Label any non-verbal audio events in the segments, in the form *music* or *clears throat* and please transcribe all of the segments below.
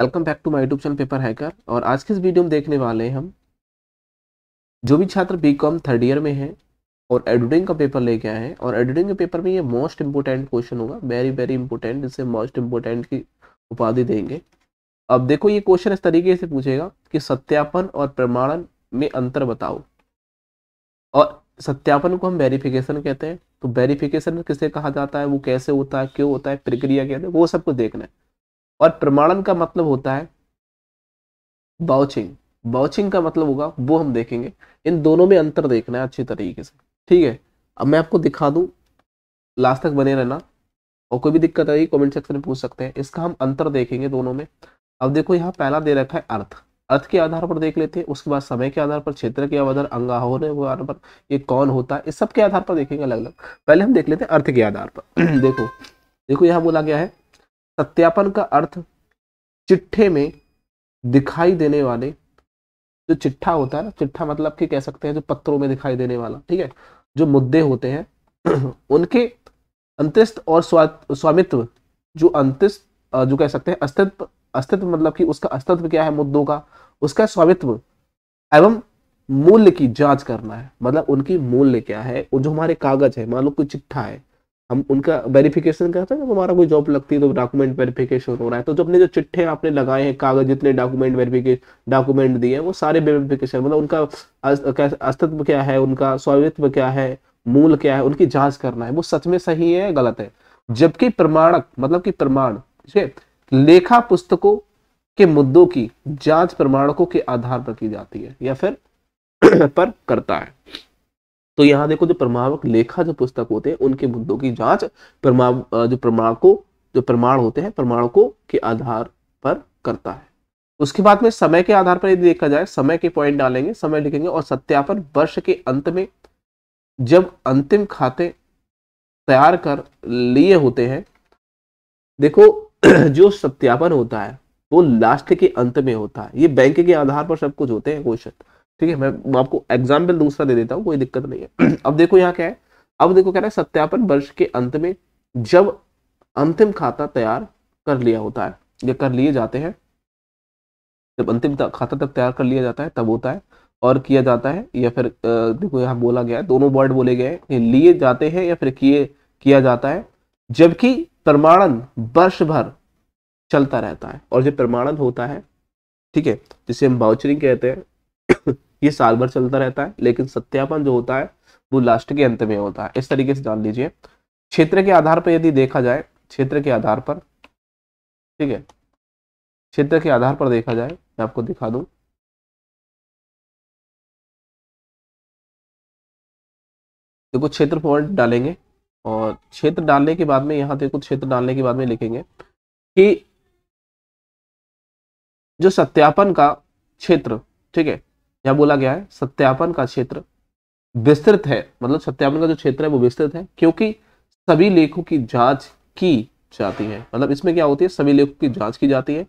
welcome back to my YouTube channel paper hacker और आज के इस वीडियो में देखने वाले हैं हम जो भी छात्र बी कॉम थर्ड ईयर में है और एडिटिंग का पेपर लेके आए हैं और एडिटिंग के पेपर में ये मोस्ट इम्पोर्टेंट क्वेश्चन होगा वेरी वेरी इंपोर्टेंट जिसे मोस्ट इम्पोर्टेंट की उपाधि देंगे अब देखो ये क्वेश्चन इस तरीके से पूछेगा कि सत्यापन और प्रमाणन में अंतर बताओ और सत्यापन को हम वेरिफिकेशन कहते हैं तो वेरीफिकेशन किसे कहा जाता है वो कैसे होता है क्यों होता है प्रक्रिया क्या है वो सब कुछ देखना है और प्रमाणन का मतलब होता है बाउचिंग बाउचिंग का मतलब होगा वो हम देखेंगे इन दोनों में अंतर देखना है अच्छे तरीके से ठीक है अब मैं आपको दिखा दूं लास्ट तक बने रहना और कोई भी दिक्कत आई कमेंट सेक्शन में पूछ सकते हैं इसका हम अंतर देखेंगे दोनों में अब देखो यहाँ पहला दे रखा है अर्थ अर्थ के आधार पर देख लेते हैं उसके बाद समय के आधार पर क्षेत्र के आधार अंगा होने के आधार पर ये कौन होता है इस सब के आधार पर देखेंगे अलग अलग पहले हम देख लेते हैं अर्थ के आधार पर *clears throat* देखो देखो यहाँ बोला गया है सत्यापन का अर्थ चिट्ठे में दिखाई देने वाले जो चिट्ठा होता है ना चिट्ठा मतलब कि कह सकते हैं जो पत्रों में दिखाई देने वाला ठीक है जो मुद्दे होते हैं *clears throat* उनके अंत्यस्त और स्वामित्व जो अंत्यस्त जो कह सकते हैं अस्तित्व अस्तित्व मतलब कि उसका अस्तित्व क्या है मुद्दों का उसका स्वामित्व एवं मूल्य की जांच करना है मतलब उनकी मूल्य क्या है जो हमारे कागज है मान लो कोई चिट्ठा है हम उनका वेरिफिकेशन करते हैं जब हमारा कोई जॉब लगती है तो डॉक्यूमेंट वेरिफिकेशन हो रहा है तो जो अपने जो चिट्ठे आपने लगाए हैं कागज जितने डॉक्यूमेंट वेरिफिकेशन डॉक्यूमेंट दिए हैं वो सारे वेरिफिकेशन मतलब उनका अस्तित्व क्या है उनका स्वामित्व क्या है मूल क्या है उनकी जांच करना है वो सच में सही है गलत है जबकि प्रमाणक मतलब कि प्रमाण ठीक है लेखा पुस्तकों के मुद्दों की जांच प्रमाणकों के आधार पर की जाती है या फिर *clears throat* पर करता है तो यहाँ देखो जो प्रमावक लेखा जो पुस्तक होते हैं उनके मुद्दों की जांच प्रमा जो प्रमाण को जो प्रमाण होते हैं प्रमाणकों के आधार पर करता है उसके बाद में समय के आधार पर यदि देखा जाए समय के पॉइंट डालेंगे समय लिखेंगे और सत्यापन वर्ष के अंत में जब अंतिम खाते तैयार कर लिए होते हैं देखो *clears throat* जो सत्यापन होता है वो लास्ट के अंत में होता है ये बैंक के आधार पर सब कुछ होते हैं क्वेश्चन ठीक है मैं आपको एग्जाम्पल दूसरा दे देता हूँ कोई दिक्कत नहीं है *clears throat* अब देखो यहाँ क्या है अब देखो कह रहा है सत्यापन वर्ष के अंत में जब अंतिम खाता तैयार कर लिया होता है या कर लिए जाते हैं जब अंतिम खाता तक तैयार कर लिया जाता है तब होता है और किया जाता है या फिर देखो यहाँ बोला गया है दोनों वर्ड बोले गए हैं लिए जाते हैं या फिर किए किया जाता है जबकि प्रमाणन वर्ष भर चलता रहता है और जो प्रमाणन होता है ठीक है जिसे हम बाउचरिंग कहते हैं ये साल भर चलता रहता है लेकिन सत्यापन जो होता है वो लास्ट के अंत में होता है इस तरीके से जान लीजिए क्षेत्र के आधार पर यदि देखा जाए क्षेत्र के आधार पर ठीक है क्षेत्र के आधार पर देखा जाए मैं आपको दिखा दूं देखो क्षेत्र पॉइंट डालेंगे और क्षेत्र डालने के बाद में यहां देखो क्षेत्र डालने के बाद में लिखेंगे कि जो सत्यापन का क्षेत्र ठीक है क्या बोला गया है सत्यापन का क्षेत्र विस्तृत है मतलब सत्यापन का जो क्षेत्र है वो विस्तृत है क्योंकि सभी लेखों की जांच की जाती है मतलब इसमें क्या होती है सभी लेखों की जांच की जाती है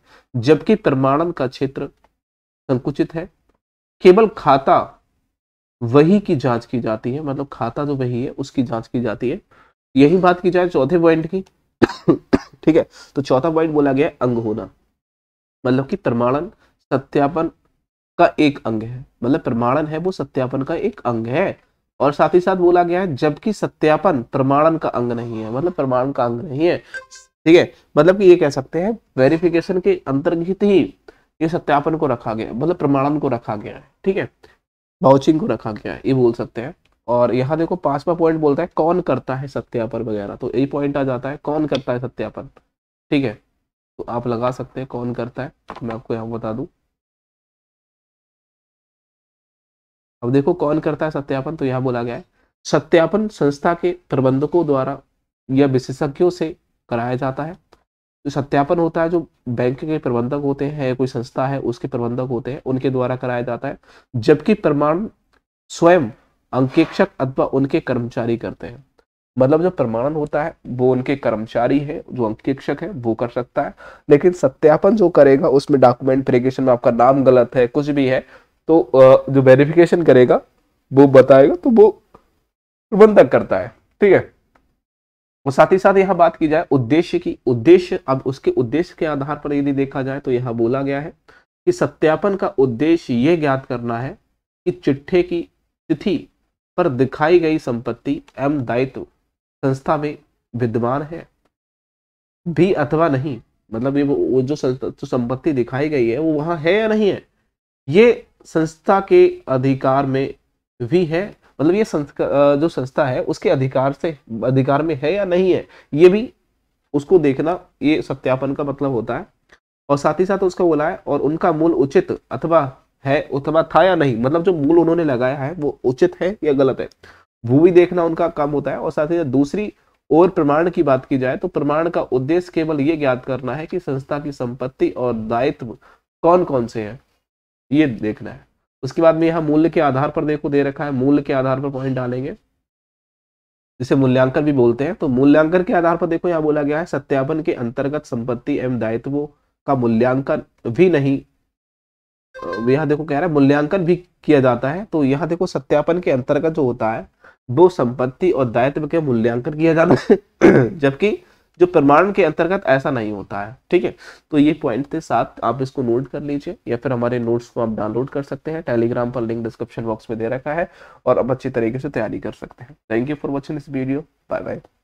जबकि प्रमाणन का क्षेत्र संकुचित है केवल खाता वही की जांच की जाती है मतलब खाता जो वही है उसकी जांच की जाती है यही बात की जाए चौथे पॉइंट की ठीक है तो चौथा पॉइंट बोला गया अंग होना मतलब कि प्रमाणन सत्यापन का एक अंग है मतलब प्रमाणन है वो सत्यापन का एक अंग है और साथ ही साथ बोला गया है जबकि सत्यापन प्रमाणन का अंग नहीं है मतलब प्रमाण का अंग नहीं है ठीक है मतलब कि ये कह सकते हैं वेरिफिकेशन के अंतर्गत ही ये सत्यापन को रखा गया मतलब प्रमाणन को रखा गया है ठीक है बाउचिंग को रखा गया है ये बोल सकते हैं और यहाँ देखो पांचवा पॉइंट बोलता है कौन करता है सत्यापन वगैरह तो यही पॉइंट आ जाता है कौन करता है सत्यापन ठीक है तो आप लगा सकते हैं कौन करता है मैं आपको यहाँ बता दूँ अब देखो कौन करता है सत्यापन तो यह बोला गया है सत्यापन संस्था के प्रबंधकों द्वारा या विशेषज्ञों से कराया जाता है सत्यापन होता है जो बैंक के प्रबंधक होते हैं कोई संस्था है उसके प्रबंधक होते हैं उनके द्वारा कराया जाता है जबकि प्रमाण स्वयं अंकेक्षक अथवा उनके कर्मचारी करते हैं मतलब जो प्रमाणन होता है वो उनके कर्मचारी है जो अंकेक्षक है वो कर सकता है लेकिन सत्यापन जो करेगा उसमें डॉक्यूमेंट प्रेगेशन में आपका नाम गलत है कुछ भी है तो जो वेरिफिकेशन करेगा वो बताएगा तो वो प्रबंधक करता है ठीक है और साथ ही साथ यहाँ बात की जाए उद्देश्य की उद्देश्य अब उसके उद्देश्य के आधार पर यदि देखा जाए तो यहाँ बोला गया है कि सत्यापन का उद्देश्य ये ज्ञात करना है कि चिट्ठे की तिथि पर दिखाई गई संपत्ति एवं दायित्व संस्था में विद्यमान है भी अथवा नहीं मतलब ये वो जो संपत्ति दिखाई गई है वो वहां है या नहीं है ये संस्था के अधिकार में भी है मतलब ये संस्था जो संस्था है उसके अधिकार से अधिकार में है या नहीं है ये भी उसको देखना ये सत्यापन का मतलब होता है और साथ ही साथ उसको बोला है और उनका मूल उचित अथवा है अथवा था या नहीं मतलब जो मूल उन्होंने लगाया है वो उचित है या गलत है वो भी देखना उनका काम होता है और साथ ही साथ दूसरी और प्रमाण की बात की जाए तो प्रमाण का उद्देश्य केवल ये ज्ञात करना है कि संस्था की संपत्ति और दायित्व कौन कौन से हैं ये देखना है उसके बाद में यहाँ मूल्य के आधार पर देखो दे रखा है मूल्य के आधार पर पॉइंट डालेंगे जिसे मूल्यांकन भी बोलते हैं तो मूल्यांकन के आधार पर देखो यहाँ बोला गया है सत्यापन के अंतर्गत संपत्ति एवं दायित्व का मूल्यांकन भी नहीं यहाँ देखो कह रहा है मूल्यांकन भी किया जाता है तो यहाँ देखो सत्यापन के अंतर्गत जो होता है वो संपत्ति और दायित्व के मूल्यांकन किया जाता है *coughs* जबकि जो प्रमाण के अंतर्गत ऐसा नहीं होता है ठीक है तो ये पॉइंट थे साथ आप इसको नोट कर लीजिए या फिर हमारे नोट्स को आप डाउनलोड कर सकते हैं टेलीग्राम पर लिंक डिस्क्रिप्शन बॉक्स में दे रखा है और अब अच्छी तरीके से तैयारी कर सकते हैं thank you for watching this video bye bye